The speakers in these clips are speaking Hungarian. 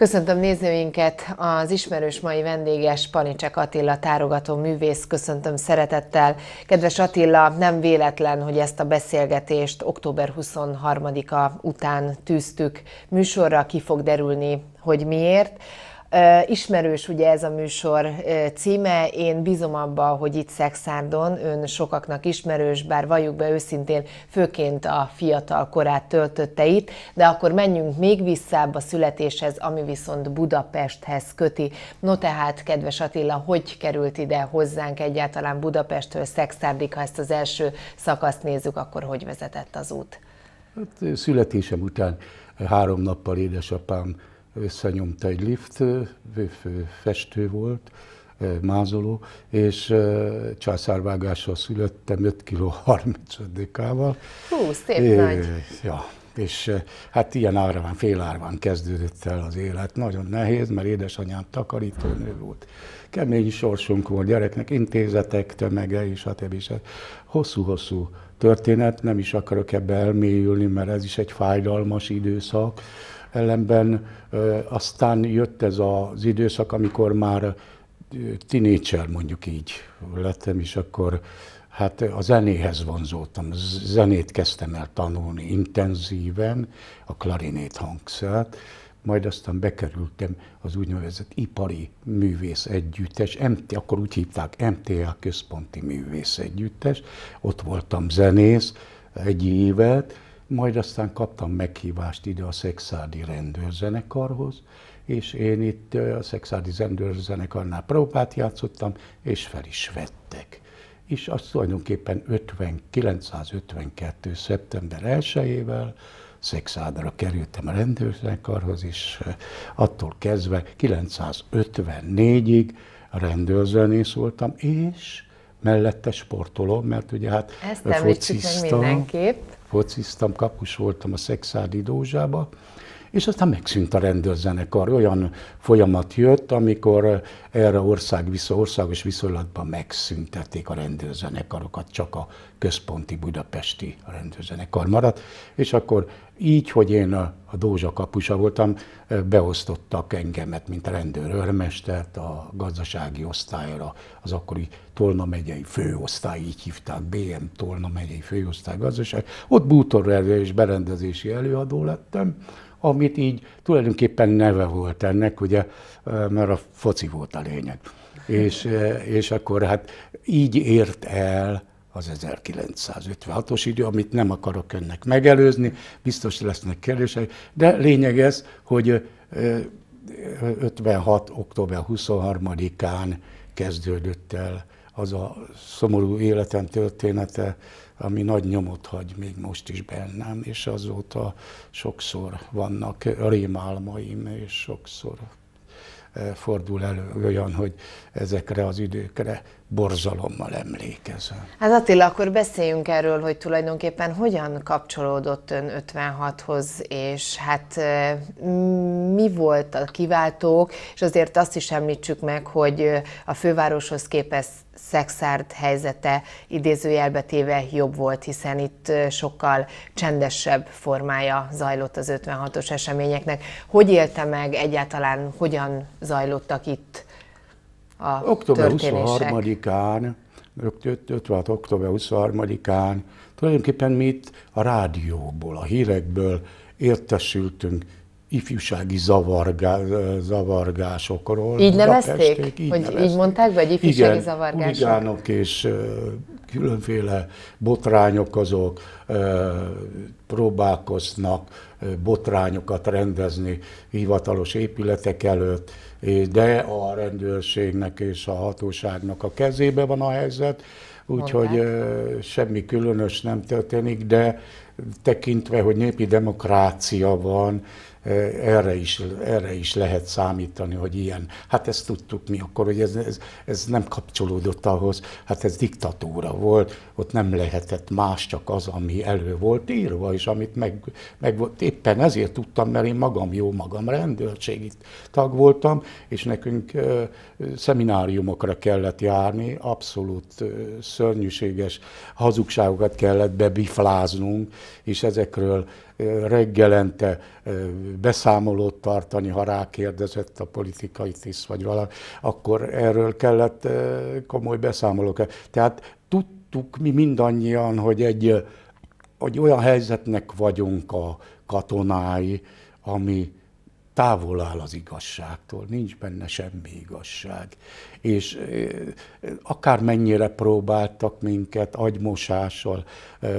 Köszöntöm nézőinket, az ismerős mai vendéges Panicsek Attila tárogató művész, köszöntöm szeretettel. Kedves Attila, nem véletlen, hogy ezt a beszélgetést október 23-a után tűztük műsorra, ki fog derülni, hogy miért. Ismerős ugye ez a műsor címe, én bízom abba, hogy itt Szexárdon ön sokaknak ismerős, bár valljuk be őszintén, főként a fiatal korát töltötte itt, de akkor menjünk még vissza a születéshez, ami viszont Budapesthez köti. No tehát, kedves Attila, hogy került ide hozzánk egyáltalán Budapestről Szexárdig, ha ezt az első szakaszt nézzük, akkor hogy vezetett az út? Hát, születésem után három nappal édesapám összenyomta egy lift, festő volt, mázoló, és császárvágással születtem 5 kg 35-ával. Hú, szép é, nagy. Ja, és hát ilyen árván, árván kezdődött el az élet. Nagyon nehéz, mert édesanyám takarítónő volt. Kemény sorsunk volt gyereknek, intézetek, a stb. Hosszú-hosszú történet, nem is akarok ebbe elmélyülni, mert ez is egy fájdalmas időszak ellenben aztán jött ez az időszak, amikor már tinécsel mondjuk így lettem, és akkor hát a zenéhez vonzoltam, zenét kezdtem el tanulni intenzíven, a klarinét hangszert, majd aztán bekerültem az úgynevezett ipari művész együttes, MT, akkor úgy hívták MTA központi művész együttes, ott voltam zenész egy évet, majd aztán kaptam meghívást ide a Szexádi rendőrzenekarhoz, és én itt a Szexádi rendőrzenekarnál próbát játszottam, és fel is vettek. És azt tulajdonképpen 50, 952. szeptember 1-ével Szexádra kerültem a rendőrzenekarhoz, és attól kezdve 954-ig rendőrzenész voltam, és mellette sportoló, mert ugye hát Ezt fociztam. mindenképp fociztam, kapus voltam a Szexádi Dózsába, és aztán megszűnt a rendőrzenekar. Olyan folyamat jött, amikor erre ország vissza, országos viszonylatban megszüntették a rendőrzenekarokat, csak a központi budapesti rendőrzenekar maradt, és akkor így, hogy én a, a Dózsa kapusa voltam, beosztottak engemet, mint rendőrőrmestert a gazdasági osztályra, az akkori Tolna megyei főosztály, így hívták, BM Tolna megyei főosztály gazdaság. Ott bútorrelő és berendezési előadó lettem, amit így tulajdonképpen neve volt ennek, ugye, mert a foci volt a lényeg. És, és akkor hát így ért el az 1956-os idő, amit nem akarok önnek megelőzni, biztos lesznek kérdések, de lényeg ez, hogy 56. október 23-án kezdődött el az a szomorú életem története, ami nagy nyomot hagy még most is bennem, és azóta sokszor vannak rémálmaim, és sokszor Eh, fordul elő olyan, hogy ezekre az időkre borzalommal emlékezem. Hát Attila, akkor beszéljünk erről, hogy tulajdonképpen hogyan kapcsolódott ön 56-hoz, és hát eh, mi volt a kiváltók, és azért azt is említsük meg, hogy eh, a fővároshoz képest Szexárd helyzete idézőjelbe téve jobb volt, hiszen itt sokkal csendesebb formája zajlott az 56-os eseményeknek. Hogy élte meg egyáltalán, hogyan zajlottak itt a Október 23-án, hát október 23-án tulajdonképpen mi itt a rádióból, a hírekből értesültünk ifjúsági zavargá, zavargásokról. Így nevezték? Így, hogy nevezték. így mondták, vagy ifjúsági Igen, zavargások? Igen, és különféle botrányok azok próbálkoznak, botrányokat rendezni hivatalos épületek előtt, de a rendőrségnek és a hatóságnak a kezébe van a helyzet, úgyhogy semmi különös nem történik, de tekintve, hogy népi demokrácia van, Eh, erre is, erre is lehet számítani, hogy ilyen. Hát ezt tudtuk mi akkor, hogy ez, ez, ez nem kapcsolódott ahhoz, hát ez diktatúra volt, ott nem lehetett más, csak az, ami elő volt írva, és amit meg, meg volt. Éppen ezért tudtam, mert én magam jó, magam rendőrségi tag voltam, és nekünk ö, eh, szemináriumokra kellett járni, abszolút ö, eh, szörnyűséges hazugságokat kellett bebifláznunk, és ezekről reggelente beszámolót tartani, ha rákérdezett a politikai tiszt vagy valami, akkor erről kellett komoly beszámolók. Tehát tudtuk mi mindannyian, hogy egy hogy olyan helyzetnek vagyunk a katonái, ami távol áll az igazságtól, nincs benne semmi igazság. És akár mennyire próbáltak minket agymosással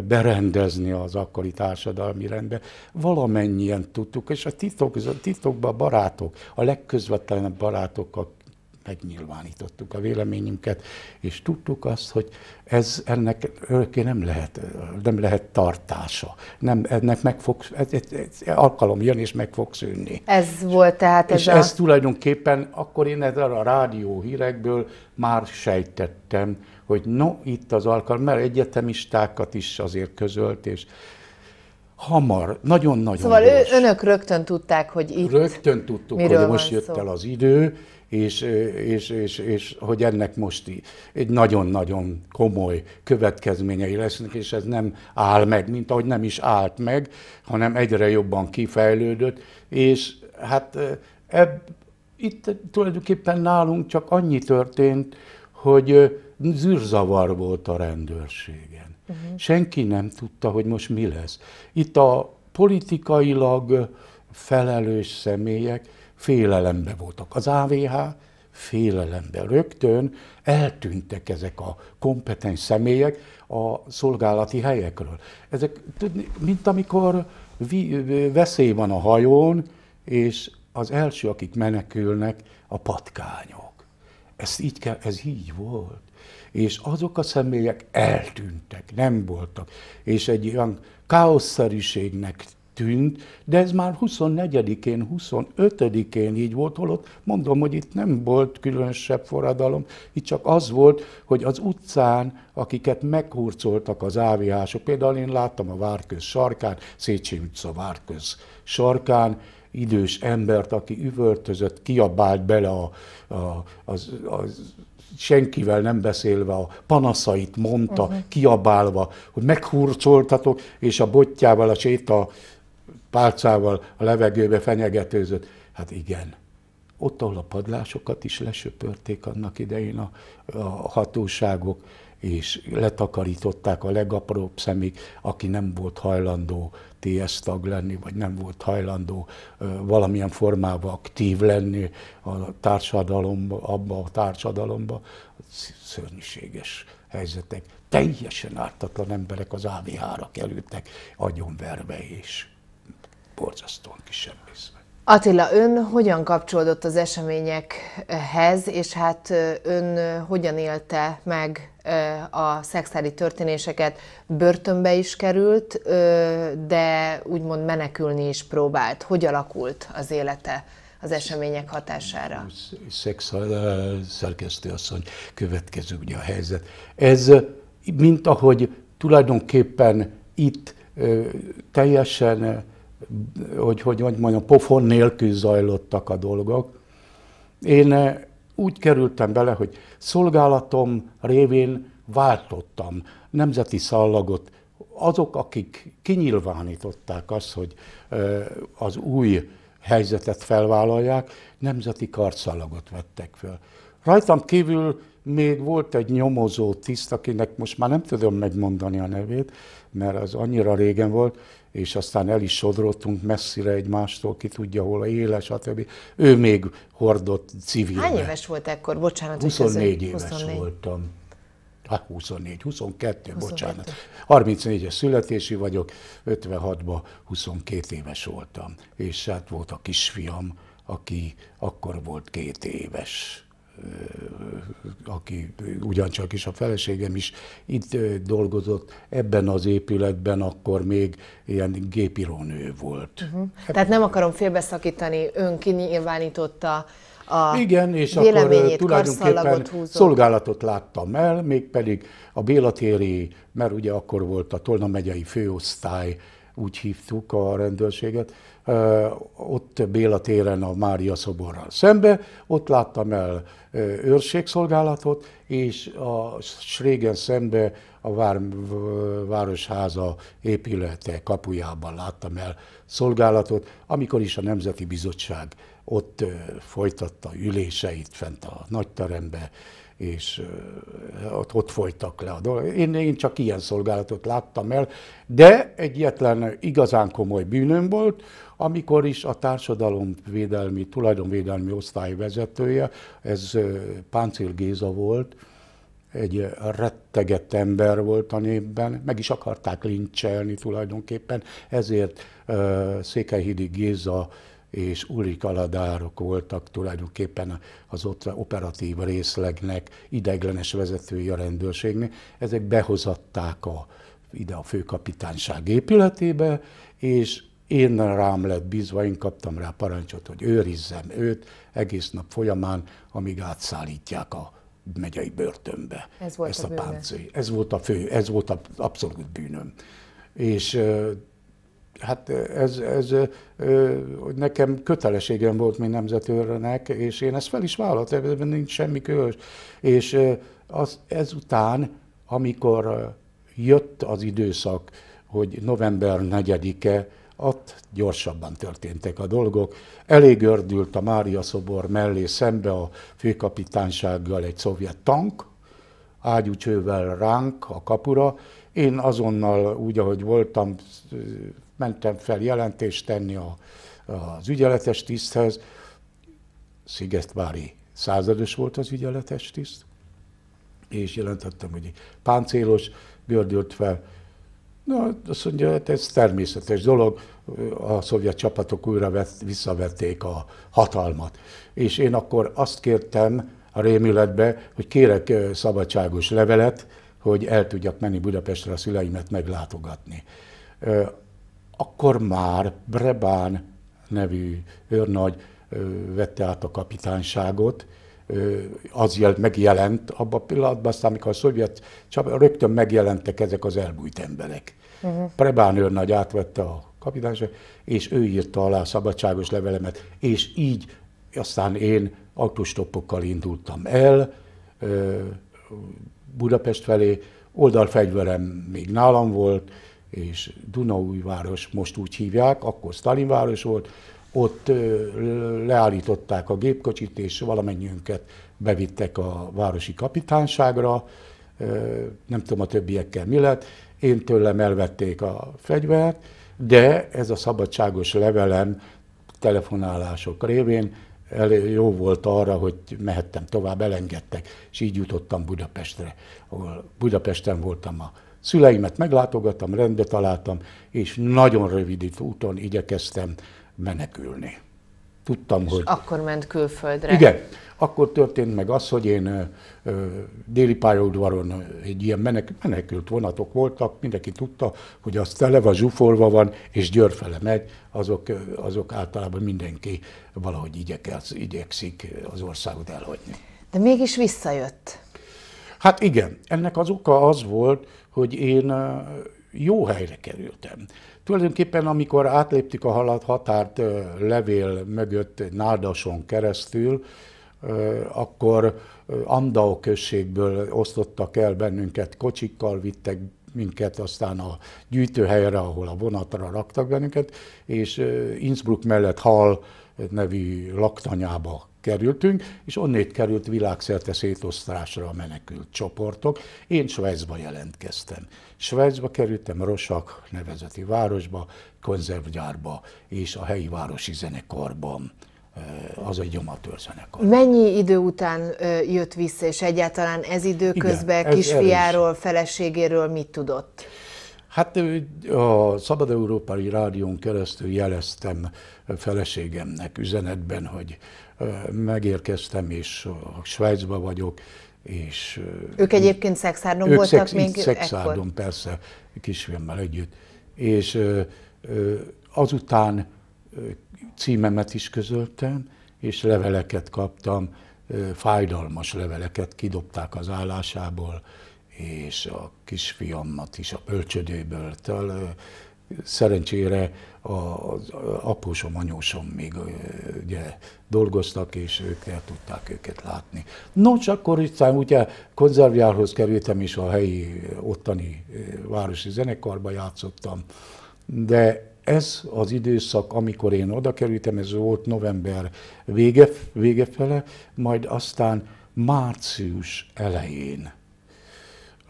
berendezni az akkori társadalmi rendbe, valamennyien tudtuk, és a titok, titokban a barátok, a legközvetlenebb barátokkal megnyilvánítottuk a véleményünket, és tudtuk azt, hogy ez ennek örökké nem lehet, nem lehet tartása. Nem, ennek meg fog, ez, ez, ez, alkalom jön, és meg fog szűnni. Ez volt tehát ez És a... ez tulajdonképpen, akkor én erre a rádió hírekből már sejtettem, hogy no, itt az alkalom, mert egyetemistákat is azért közölt, és hamar, nagyon-nagyon Szóval gyors. önök rögtön tudták, hogy itt Rögtön tudtuk, hogy most jött szó. el az idő, és, és, és, és hogy ennek most egy nagyon-nagyon komoly következményei lesznek, és ez nem áll meg, mint ahogy nem is állt meg, hanem egyre jobban kifejlődött, és hát ebb, itt tulajdonképpen nálunk csak annyi történt, hogy zűrzavar volt a rendőrségen. Uh-huh. Senki nem tudta, hogy most mi lesz. Itt a politikailag felelős személyek félelembe voltak. Az AVH félelembe rögtön eltűntek ezek a kompetens személyek a szolgálati helyekről. Ezek, tudni, mint amikor veszély van a hajón, és az első, akik menekülnek, a patkányok. Ez így, kell, ez így volt. És azok a személyek eltűntek, nem voltak. És egy olyan káoszszerűségnek tűnt, de ez már 24-én, 25-én így volt, holott mondom, hogy itt nem volt különösebb forradalom, itt csak az volt, hogy az utcán, akiket meghurcoltak az áviások, például én láttam a Várköz sarkán, Széchenyi utca Várköz sarkán, idős embert, aki üvöltözött, kiabált bele a, a, az, az senkivel nem beszélve a panaszait mondta, uh-huh. kiabálva, hogy meghurcoltatok, és a botjával a séta pálcával a levegőbe fenyegetőzött. Hát igen, ott, ahol a padlásokat is lesöpörték annak idején a, a hatóságok, és letakarították a legapróbb szemig, aki nem volt hajlandó TS tag lenni, vagy nem volt hajlandó ö, valamilyen formában aktív lenni a társadalomba, abba a társadalomba. Szörnyűséges helyzetek. Teljesen ártatlan emberek az AVH-ra kerültek, agyonverve is borzasztóan kisebb mész Attila, ön hogyan kapcsolódott az eseményekhez, és hát ön hogyan élte meg a szexuális történéseket? Börtönbe is került, de úgymond menekülni is próbált. Hogy alakult az élete az események hatására? Szexuális szerkesztő asszony, következő ugye a helyzet. Ez, mint ahogy tulajdonképpen itt teljesen hogy, hogy mondjam, pofon nélkül zajlottak a dolgok. Én eh, úgy kerültem bele, hogy szolgálatom révén váltottam nemzeti szallagot. Azok, akik kinyilvánították azt, hogy eh, az új helyzetet felvállalják, nemzeti karszalagot vettek föl. Rajtam kívül még volt egy nyomozó tiszt, akinek most már nem tudom megmondani a nevét, mert az annyira régen volt, és aztán el is sodrottunk messzire egymástól, ki tudja hol a éles, stb. Ő még hordott civil. Hány éves volt ekkor? Bocsánat, 24 éves 24. voltam. Hát 24, 22, 22, bocsánat. 34-es születési vagyok, 56-ban 22 éves voltam. És hát volt a kisfiam, aki akkor volt két éves aki ugyancsak is a feleségem is itt dolgozott, ebben az épületben akkor még ilyen gépirónő volt. Uh-huh. Tehát nem akarom félbeszakítani, ön kinyilvánította a Igen, és akkor tulajdonképpen húzott. szolgálatot láttam el, mégpedig a Bélatéri, mert ugye akkor volt a Tolna megyei főosztály, úgy hívtuk a rendőrséget, ott Béla téren a Mária szoborral szembe, ott láttam el őrségszolgálatot, és a Srégen szembe a vár, Városháza épülete kapujában láttam el szolgálatot, amikor is a Nemzeti Bizottság ott folytatta üléseit fent a nagyterembe, és ott, ott folytak le a dolgok. Én, én csak ilyen szolgálatot láttam el, de egyetlen igazán komoly bűnöm volt, amikor is a társadalomvédelmi, tulajdonvédelmi osztály vezetője, ez Páncél Géza volt, egy rettegett ember volt a népben, meg is akarták lincselni tulajdonképpen, ezért uh, Székelyhidi Géza és Uri Kaladárok voltak tulajdonképpen az ott operatív részlegnek ideglenes vezetői a rendőrségnek. Ezek behozatták a, ide a főkapitányság épületébe, és én rám lett bízva, én kaptam rá parancsot, hogy őrizzem őt egész nap folyamán, amíg átszállítják a megyei börtönbe. Ez volt Ezt a, a páncél. Ez volt a fő, ez volt az abszolút bűnöm. És Hát ez, ez nekem kötelességem volt, mint nemzetőrnek, és én ezt fel is vállaltam, ebben nincs semmi különös. És az, ezután, amikor jött az időszak, hogy november 4-e, ott gyorsabban történtek a dolgok. Elég ördült a Mária szobor mellé szembe a főkapitánysággal egy szovjet tank, ágyúcsővel ránk a kapura. Én azonnal, úgy ahogy voltam, mentem fel jelentést tenni a, az ügyeletes tiszthez. Szigetvári százados volt az ügyeletes tiszt, és jelentettem, hogy páncélos, gördült fel. Na, azt mondja, hát ez természetes dolog, a szovjet csapatok újra vett, visszavették a hatalmat. És én akkor azt kértem a rémületbe, hogy kérek szabadságos levelet, hogy el tudjak menni Budapestre a szüleimet meglátogatni akkor már Brebán nevű őrnagy vette át a kapitányságot, az jel, megjelent abban a pillanatban, aztán amikor a szovjet csapat, rögtön megjelentek ezek az elbújt emberek. Uh-huh. Prebán őrnagy átvette a kapitányságot, és ő írta alá a szabadságos levelemet, és így aztán én autostoppokkal indultam el Budapest felé, oldalfegyverem még nálam volt, és Dunaújváros most úgy hívják, akkor Stalinváros volt, ott leállították a gépkocsit, és valamennyiünket bevittek a városi kapitánságra, nem tudom a többiekkel mi lett, én tőlem elvették a fegyvert, de ez a szabadságos levelem telefonálások révén elég jó volt arra, hogy mehettem tovább, elengedtek, és így jutottam Budapestre, ahol Budapesten voltam a Szüleimet meglátogattam, rendbe találtam, és nagyon rövid úton igyekeztem menekülni. Tudtam, és hogy... akkor ment külföldre. Igen. Akkor történt meg az, hogy én déli pályaudvaron egy ilyen menek, menekült vonatok voltak, mindenki tudta, hogy az tele van, zsúfolva van, és Győr fele megy, azok, azok általában mindenki valahogy igyekez, igyekszik az országot elhagyni. De mégis visszajött. Hát igen, ennek az oka az volt, hogy én jó helyre kerültem. Tulajdonképpen amikor átléptük a halad határt levél mögött Nádason keresztül, akkor Andau községből osztottak el bennünket, kocsikkal vittek minket aztán a gyűjtőhelyre, ahol a vonatra raktak bennünket, és Innsbruck mellett Hal nevű laktanyába kerültünk, és onnét került világszerte szétosztásra a menekült csoportok. Én Svájcba jelentkeztem. Svájcba kerültem Rosak nevezeti városba, konzervgyárba és a helyi városi zenekarban az egy amatőr zenekar. Mennyi idő után jött vissza, és egyáltalán ez időközben Igen, ez kisfiáról, erős. feleségéről mit tudott? Hát a Szabad Európai Rádión keresztül jeleztem feleségemnek üzenetben, hogy megérkeztem, és a Svájcba vagyok, és... Ők egyébként szexárdon ők voltak szex, még szexárdon, ekkor? persze, kisfilmmel együtt. És azután címemet is közöltem, és leveleket kaptam, fájdalmas leveleket kidobták az állásából, és a kisfiamat is a bölcsödőből. Tal, szerencsére az apósom, anyósom még ugye, dolgoztak, és ők el tudták őket látni. Nos, akkor itt ugye konzervjárhoz kerültem, és a helyi ottani városi zenekarba játszottam, de ez az időszak, amikor én oda kerültem, ez volt november vége, vége fele, majd aztán március elején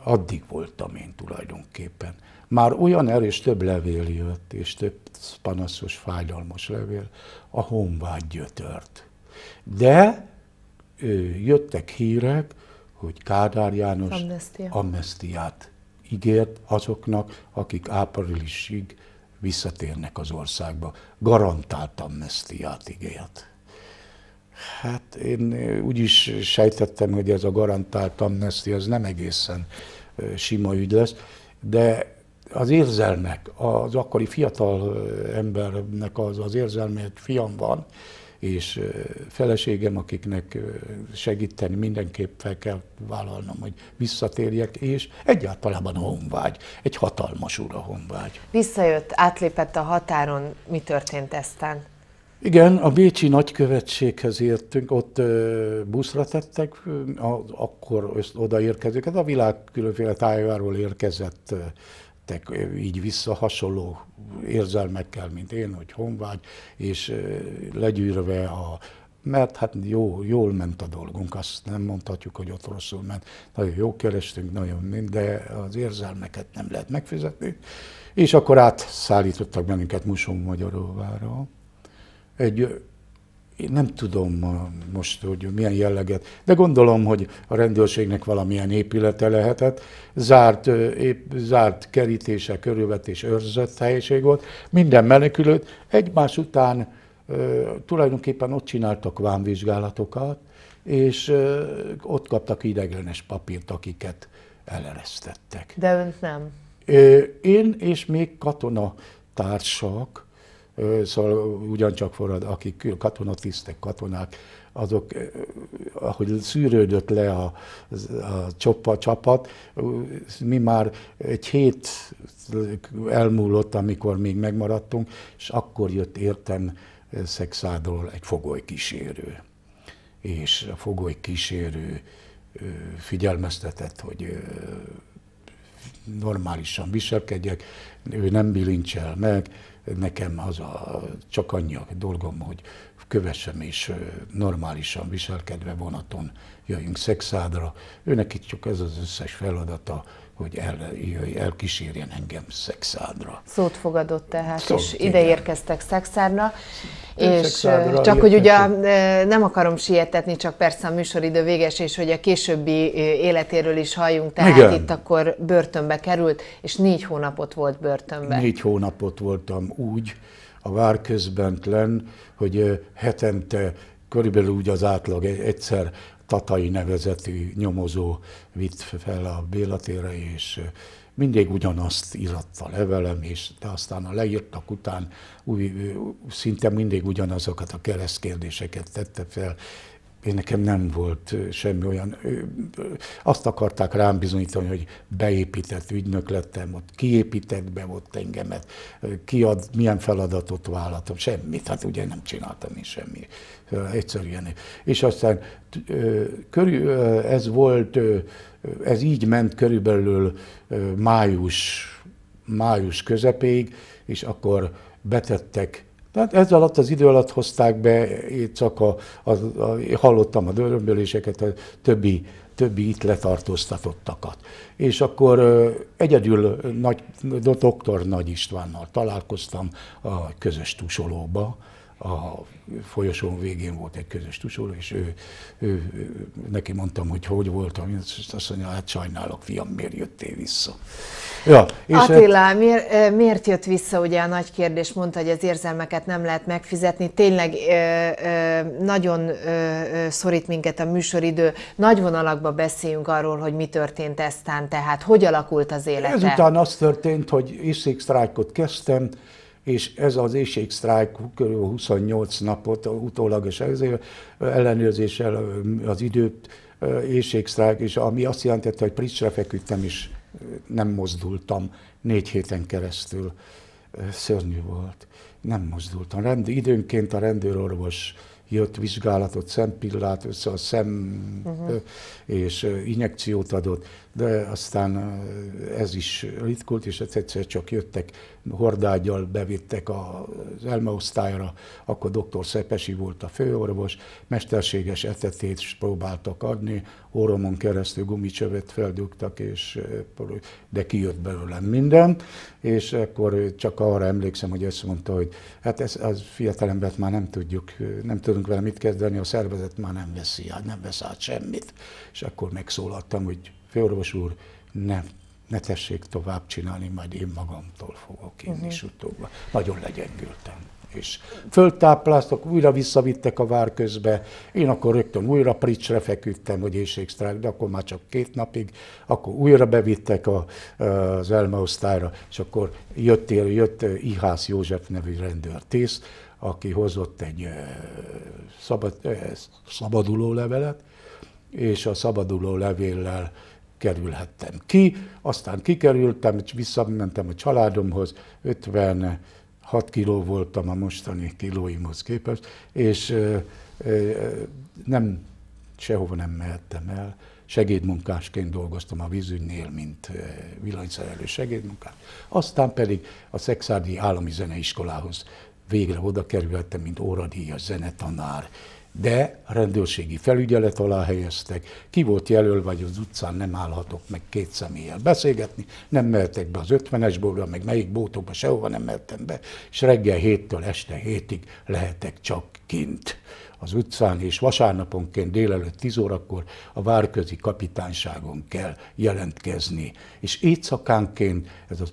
addig voltam én tulajdonképpen már olyan erős több levél jött, és több panaszos, fájdalmas levél, a honvágy gyötört. De jöttek hírek, hogy Kádár János Amnestia. amnestiát ígért azoknak, akik áprilisig visszatérnek az országba. Garantált amnestiát ígért. Hát én úgy is sejtettem, hogy ez a garantált amnestia, ez nem egészen sima ügy lesz, de az érzelmek, az akkori fiatal embernek az, az érzelme, hogy fiam van, és feleségem, akiknek segíteni mindenképp fel kell vállalnom, hogy visszatérjek, és egyáltalában a honvágy, egy hatalmas úr a honvágy. Visszajött, átlépett a határon, mi történt eztán? Igen, a Bécsi nagykövetséghez értünk, ott buszra tettek, akkor ez hát a világ különféle tájáról érkezett jöttek így vissza hasonló érzelmekkel, mint én, hogy honvágy, és legyűrve a mert hát jó, jól ment a dolgunk, azt nem mondhatjuk, hogy ott rosszul ment. Nagyon jó kerestünk, nagyon mind, de az érzelmeket nem lehet megfizetni. És akkor átszállítottak bennünket Musum Magyaróvára. Egy én nem tudom most, hogy milyen jelleget, de gondolom, hogy a rendőrségnek valamilyen épülete lehetett. Zárt, épp, zárt kerítése, körülvetés, őrzött helyiség volt. Minden menekülőt egymás után tulajdonképpen ott csináltak vámvizsgálatokat, és ott kaptak ideglenes papírt, akiket eleresztettek. De önt nem? Én és még katona társak, szóval ugyancsak forrad, akik katonatisztek, katonák, azok, ahogy szűrődött le a, a csopa, csapat, mi már egy hét elmúlott, amikor még megmaradtunk, és akkor jött értem Szexádról egy fogolykísérő. És a fogolykísérő figyelmeztetett, hogy normálisan viselkedjek, ő nem bilincsel meg, nekem az a csak annyi a dolgom, hogy kövessem és normálisan viselkedve vonaton jöjjünk szexádra. Őnek itt csak ez az összes feladata, hogy el, jöjj, elkísérjen engem Szexádra. Szót fogadott tehát, Szó, és igen. ide érkeztek Szexádra. És csak hogy ugye nem akarom sietetni, csak persze a műsoridő véges, és hogy a későbbi életéről is halljunk, tehát igen. itt akkor börtönbe került, és négy hónapot volt börtönben. Négy hónapot voltam úgy, a vár közben len, hogy hetente körülbelül úgy az átlag e-, egyszer Tatai nevezetű nyomozó vitt fel a Béla és mindig ugyanazt íratta levelem, és de aztán a leírtak után új, szinte mindig ugyanazokat a keresztkérdéseket tette fel, én nekem nem volt semmi olyan, azt akarták rám bizonyítani, hogy beépített ügynök lettem, ott kiépített be ott engemet, kiad, milyen feladatot vállaltam, semmit, hát ugye nem csináltam én semmi, egyszerűen. És aztán körül, ez volt, ez így ment körülbelül május, május közepéig, és akkor betettek tehát ez alatt az idő alatt hozták be, én csak a, a, a, hallottam a dörömböléseket, a többi, többi itt letartóztatottakat. És akkor egyedül nagy, doktor Nagy Istvánnal találkoztam a közös tusolóba, a folyosón végén volt egy közös tusóra, és ő, ő, ő, neki mondtam, hogy hogy voltam, és azt mondja, hát sajnálok, fiam, miért jöttél vissza? Ja, és Attila, hát... miért, miért jött vissza, ugye a nagy kérdés mondta, hogy az érzelmeket nem lehet megfizetni, tényleg ö, ö, nagyon ö, szorít minket a műsoridő, nagy vonalakba beszéljünk arról, hogy mi történt eztán, tehát hogy alakult az élete? Ezután az történt, hogy iszik sztrájkot kezdtem, és ez az éjségsztrájk körül 28 napot ezért ellenőrzéssel az időt, éjségsztrájk, és ami azt jelentette, hogy pricsre feküdtem, és nem mozdultam négy héten keresztül. Szörnyű volt. Nem mozdultam. Rend, időnként a rendőrorvos jött vizsgálatot, szempillát össze a szem, uh-huh. és injekciót adott, de aztán ez is ritkult, és egyszer csak jöttek, hordágyal bevittek az elmeosztályra, akkor doktor Szepesi volt a főorvos, mesterséges etetét is próbáltak adni, orromon keresztül gumicsövet feldugtak, és, de kijött belőlem minden, és akkor csak arra emlékszem, hogy ezt mondta, hogy hát ez, az fiatalembert már nem tudjuk, nem tudunk vele mit kezdeni, a szervezet már nem veszi hát nem vesz át semmit. És akkor megszólaltam, hogy főorvos úr, ne, ne tessék tovább csinálni, majd én magamtól fogok én uh-huh. Mhm. is utóbb. Nagyon legyengültem és föltápláztak, újra visszavittek a vár közbe, én akkor rögtön újra pricsre feküdtem, hogy éjségsztrák, de akkor már csak két napig, akkor újra bevittek a, az elmeosztályra, és akkor jött, jött eh, Ihász József nevű rendőrtész, aki hozott egy eh, szabad, eh, szabaduló levelet, és a szabaduló levéllel kerülhettem ki, aztán kikerültem, és visszamentem a családomhoz, 56 kiló voltam a mostani kilóimhoz képest, és nem, sehova nem mehettem el. Segédmunkásként dolgoztam a vízügynél, mint villanyszerelő segédmunkás. Aztán pedig a Szexárdi Állami Zeneiskolához végre oda kerültem, mint óradíjas zenetanár, de a rendőrségi felügyelet alá helyeztek, ki volt jelölve, vagy az utcán nem állhatok meg két személlyel beszélgetni, nem mehetek be az 50-es bóra, meg melyik bótóba sehova nem mehetem be, és reggel héttől este hétig lehetek csak kint az utcán, és vasárnaponként délelőtt 10 órakor a Várközi kapitányságon kell jelentkezni. És éjszakánként ez a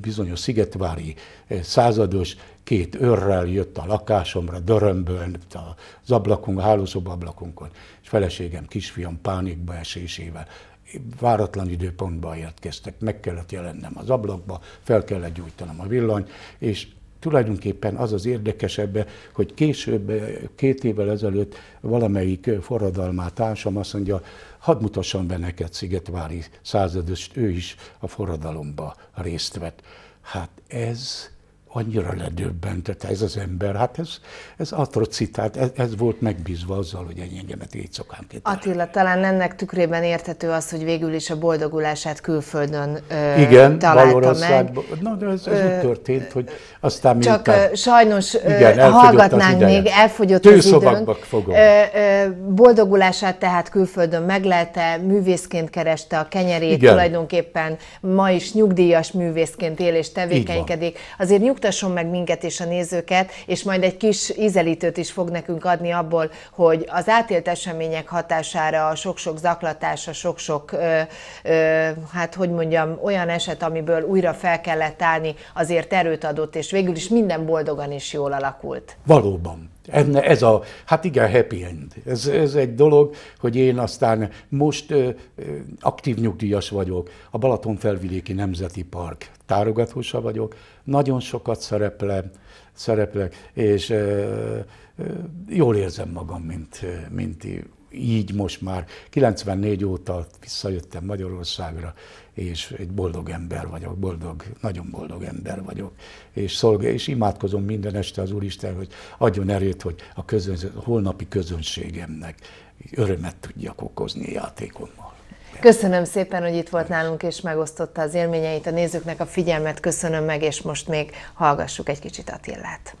bizonyos szigetvári eh, százados két őrrel jött a lakásomra, dörömből, az ablakunk, hálószoba ablakunkon, és feleségem, kisfiam pánikba esésével váratlan időpontban érkeztek, meg kellett jelennem az ablakba, fel kellett gyújtanom a villany, és Tulajdonképpen az az érdekesebb, hogy később, két évvel ezelőtt valamelyik forradalmát társam azt mondja, hadd mutassam be neked Szigetvári századost, ő is a forradalomba részt vett. Hát ez annyira ledöbbentett ez az ember, hát ez, ez atrocitált, ez, ez volt megbízva azzal, hogy ennyi engemet éjszakánként. Attila, talán ennek tükrében érthető az, hogy végül is a boldogulását külföldön ö, Igen, találta meg. Na, de ez, ez ö, úgy történt, hogy aztán mi Csak miután, sajnos igen, hallgatnánk még, elfogyott az időnk. Fogom. Ö, ö, boldogulását tehát külföldön meglelte, művészként kereste a kenyerét, igen. tulajdonképpen ma is nyugdíjas művészként él és tevékenykedik. Azért nyug nyugtasson meg minket és a nézőket, és majd egy kis ízelítőt is fog nekünk adni abból, hogy az átélt események hatására a sok-sok zaklatás, a sok-sok, ö, ö, hát hogy mondjam, olyan eset, amiből újra fel kellett állni, azért erőt adott, és végül is minden boldogan és jól alakult. Valóban. Enne ez a, hát igen, happy end. Ez, ez egy dolog, hogy én aztán most ö, ö, aktív nyugdíjas vagyok, a Balaton felvidéki Nemzeti Park tárogatósa vagyok, nagyon sokat szereplem, szereplek, és ö, ö, jól érzem magam, mint, mint így most már. 94 óta visszajöttem Magyarországra, és egy boldog ember vagyok, boldog, nagyon boldog ember vagyok, és szolgál, és imádkozom minden este az Úristen, hogy adjon erőt, hogy a, közön, a holnapi közönségemnek örömet tudjak okozni játékommal. Köszönöm szépen, hogy itt volt nálunk és megosztotta az élményeit. A nézőknek a figyelmet köszönöm meg, és most még hallgassuk egy kicsit Attillát.